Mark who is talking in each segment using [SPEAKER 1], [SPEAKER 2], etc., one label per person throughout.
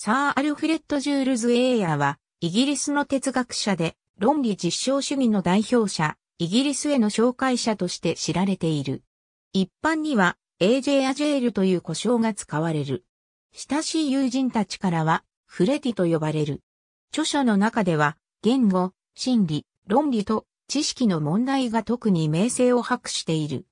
[SPEAKER 1] サー・アルフレッド・ジュールズ・エイヤーは、イギリスの哲学者で、論理実証主義の代表者、イギリスへの紹介者として知られている。一般には、AJ アジェールという呼称が使われる。親しい友人たちからは、フレディと呼ばれる。著書の中では、言語、心理、論理と知識の問題が特に名声を博している。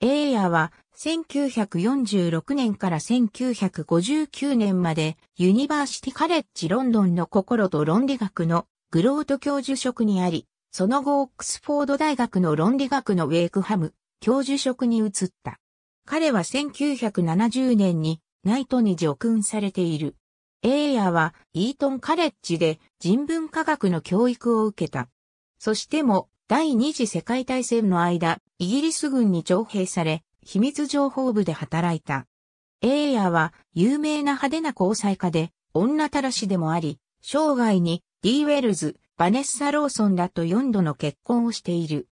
[SPEAKER 1] エイヤーは、1946年から1959年までユニバーシティカレッジロンドンの心と論理学のグロート教授職にあり、その後オックスフォード大学の論理学のウェイクハム教授職に移った。彼は1970年にナイトに叙勲されている。エイヤはイートンカレッジで人文科学の教育を受けた。そしても第二次世界大戦の間、イギリス軍に徴兵され、秘密情報部で働いた。エイヤーは有名な派手な交際家で、女たらしでもあり、生涯にディーウェルズ、バネッサ・ローソンらと4度の結婚をしている。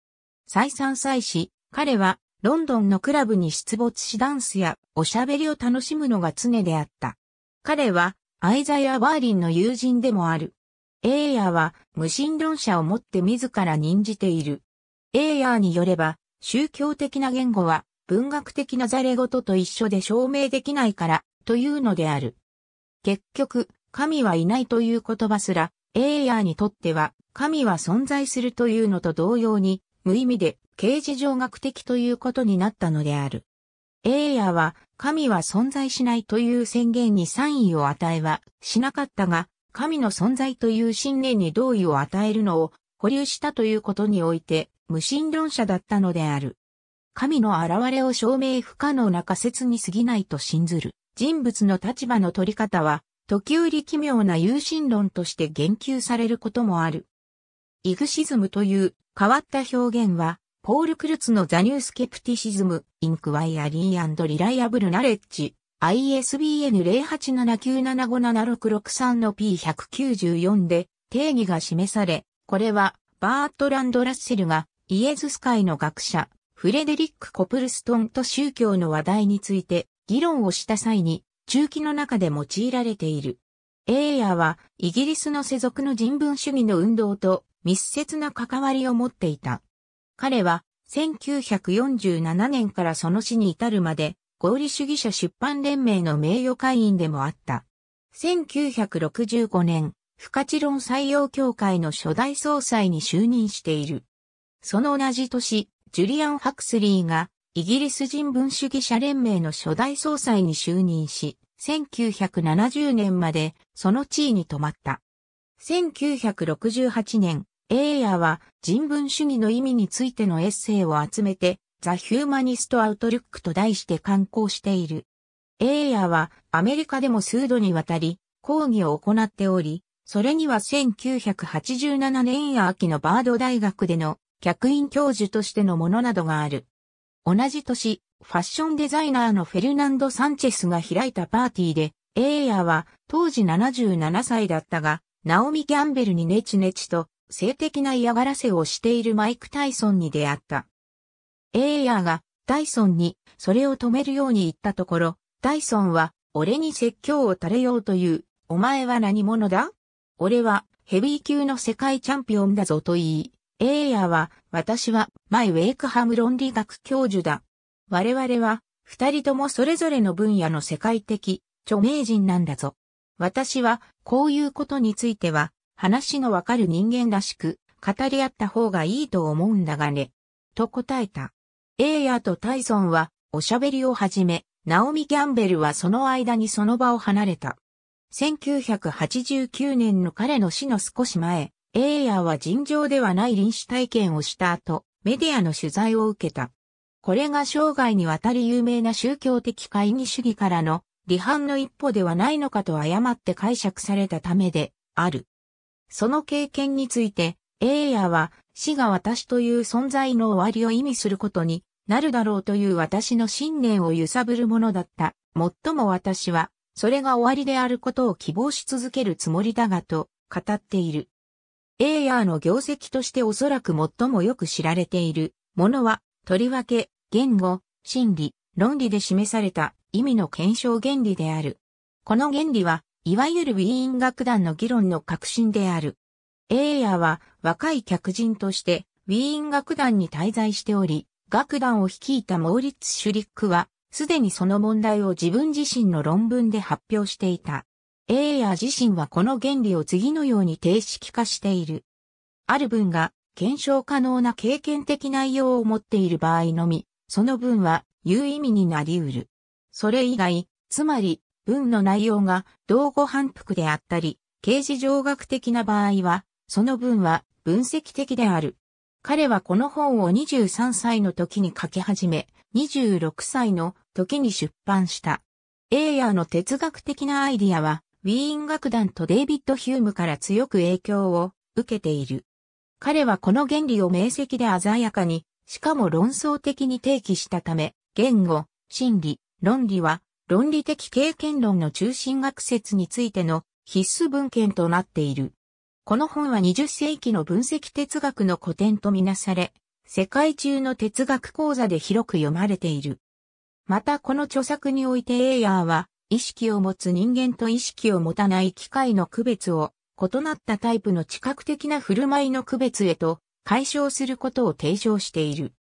[SPEAKER 1] 再三再四、彼はロンドンのクラブに出没しダンスやおしゃべりを楽しむのが常であった。彼はアイザヤ・ワバーリンの友人でもある。エイヤーは無神論者をもって自ら任じている。エイヤーによれば宗教的な言語は文学的なざれ言と一緒で証明できないから、というのである。結局、神はいないという言葉すら、エイヤーにとっては、神は存在するというのと同様に、無意味で、刑事上学的ということになったのである。エイヤーは、神は存在しないという宣言に賛意を与えはしなかったが、神の存在という信念に同意を与えるのを保留したということにおいて、無神論者だったのである。神の現れを証明不可能な仮説に過ぎないと信ずる。人物の立場の取り方は、時折奇妙な有心論として言及されることもある。イグシズムという変わった表現は、ポール・クルツのザニュースケプティシズム、インクワイアリーリライアブル・ナレッジ、ISBN0879757663 の P194 で定義が示され、これはバートランド・ラッセルがイエズス会の学者、フレデリック・コプルストンと宗教の話題について議論をした際に中期の中で用いられている。エイヤーはイギリスの世俗の人文主義の運動と密接な関わりを持っていた。彼は1947年からその死に至るまで合理主義者出版連盟の名誉会員でもあった。1965年、不可知論採用協会の初代総裁に就任している。その同じ年、ジュリアン・ハクスリーが、イギリス人文主義者連盟の初代総裁に就任し、1970年までその地位に止まった。1968年、エイヤーは人文主義の意味についてのエッセイを集めて、ザ・ヒューマニスト・アウトルックと題して刊行している。エイヤーはアメリカでも数度にわたり講義を行っており、それには1987年や秋のバード大学での客員教授としてのものなどがある。同じ年、ファッションデザイナーのフェルナンド・サンチェスが開いたパーティーで、エイヤーは当時77歳だったが、ナオミ・ギャンベルにネチネチと性的な嫌がらせをしているマイク・タイソンに出会った。エイヤーがダイソンにそれを止めるように言ったところ、ダイソンは俺に説教を垂れようという、お前は何者だ俺はヘビー級の世界チャンピオンだぞと言い、エイヤーは、私は、マイ・ウェイクハム論理学教授だ。我々は、二人ともそれぞれの分野の世界的、著名人なんだぞ。私は、こういうことについては、話のわかる人間らしく、語り合った方がいいと思うんだがね。と答えた。エイヤとタイソンは、おしゃべりを始め、ナオミ・ギャンベルはその間にその場を離れた。1989年の彼の死の少し前、エイヤーは尋常ではない臨死体験をした後、メディアの取材を受けた。これが生涯にわたり有名な宗教的会議主義からの離反の一歩ではないのかと誤って解釈されたためである。その経験について、エイヤーは死が私という存在の終わりを意味することになるだろうという私の信念を揺さぶるものだった。もっとも私は、それが終わりであることを希望し続けるつもりだがと語っている。エイヤーの業績としておそらく最もよく知られているものは、とりわけ、言語、心理、論理で示された意味の検証原理である。この原理は、いわゆるウィーン楽団の議論の核心である。エイヤーは若い客人としてウィーン楽団に滞在しており、楽団を率いたモーリッツ・シュリックは、すでにその問題を自分自身の論文で発表していた。エイヤー自身はこの原理を次のように定式化している。ある文が検証可能な経験的内容を持っている場合のみ、その文は有意味になり得る。それ以外、つまり文の内容が同語反復であったり、形事上学的な場合は、その文は分析的である。彼はこの本を23歳の時に書き始め、26歳の時に出版した。エイヤーの哲学的なアイディアは、ウィーン楽団とデイビッド・ヒュームから強く影響を受けている。彼はこの原理を明晰で鮮やかに、しかも論争的に提起したため、言語、心理、論理は、論理的経験論の中心学説についての必須文献となっている。この本は20世紀の分析哲学の古典とみなされ、世界中の哲学講座で広く読まれている。またこの著作においてエイヤーは、意識を持つ人間と意識を持たない機械の区別を、異なったタイプの知覚的な振る舞いの区別へと解消することを提唱している。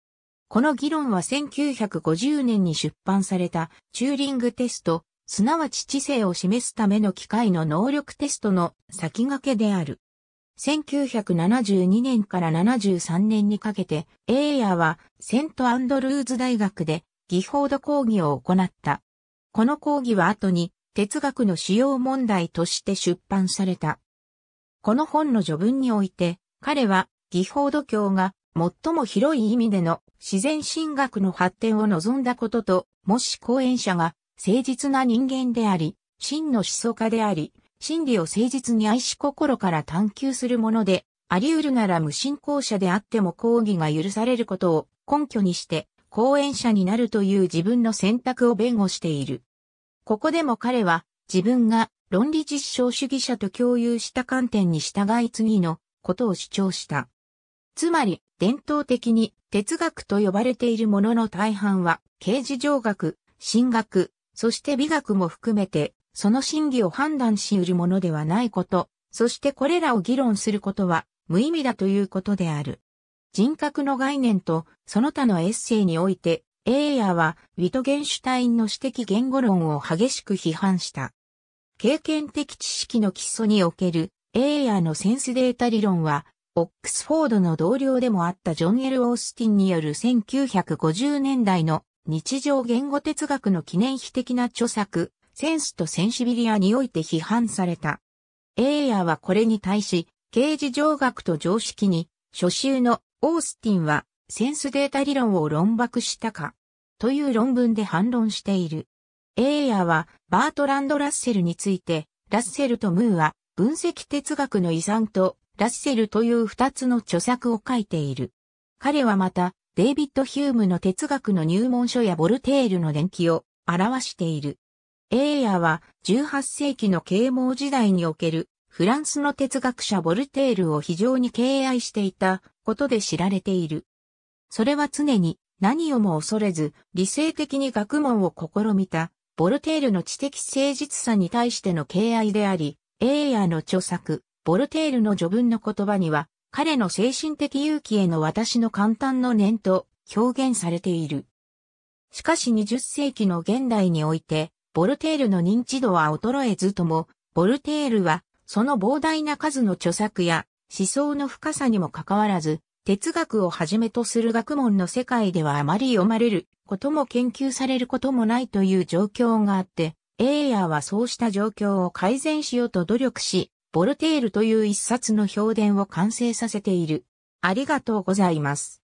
[SPEAKER 1] この議論は1950年に出版されたチューリングテスト、すなわち知性を示すための機械の能力テストの先駆けである。1972年から73年にかけて、エイヤーはセントアンドルーズ大学で技法度講義を行った。この講義は後に哲学の使用問題として出版された。この本の序文において、彼は技法度教が最も広い意味での自然神学の発展を望んだことと、もし講演者が誠実な人間であり、真の思想家であり、真理を誠実に愛し心から探求するもので、あり得るなら無信仰者であっても講義が許されることを根拠にして、講演者になるという自分の選択を弁護している。ここでも彼は自分が論理実証主義者と共有した観点に従い次のことを主張した。つまり、伝統的に哲学と呼ばれているものの大半は、刑事上学、神学、そして美学も含めて、その真偽を判断し得るものではないこと、そしてこれらを議論することは無意味だということである。人格の概念とその他のエッセイにおいて、エイヤーはウィトゲンシュタインの私的言語論を激しく批判した。経験的知識の基礎におけるエイヤーのセンスデータ理論は、オックスフォードの同僚でもあったジョン・エル・オースティンによる1950年代の日常言語哲学の記念碑的な著作、センスとセンシビリアにおいて批判された。エイヤーはこれに対し、刑事上学と常識に、初週のオースティンはセンスデータ理論を論爆したかという論文で反論している。エイヤーはバートランド・ラッセルについて、ラッセルとムーは分析哲学の遺産とラッセルという二つの著作を書いている。彼はまた、デイビッド・ヒュームの哲学の入門書やボルテールの伝記を表している。エイヤーは18世紀の啓蒙時代におけるフランスの哲学者ボルテールを非常に敬愛していたことで知られている。それは常に何をも恐れず理性的に学問を試みたボルテールの知的誠実さに対しての敬愛であり、エイヤーの著作、ボルテールの序文の言葉には、彼の精神的勇気への私の簡単の念と表現されている。しかし20世紀の現代において、ボルテールの認知度は衰えずとも、ボルテールはその膨大な数の著作や思想の深さにもかかわらず、哲学をはじめとする学問の世界ではあまり読まれることも研究されることもないという状況があって、エイヤーはそうした状況を改善しようと努力し、ボルテールという一冊の評伝を完成させている。ありがとうございます。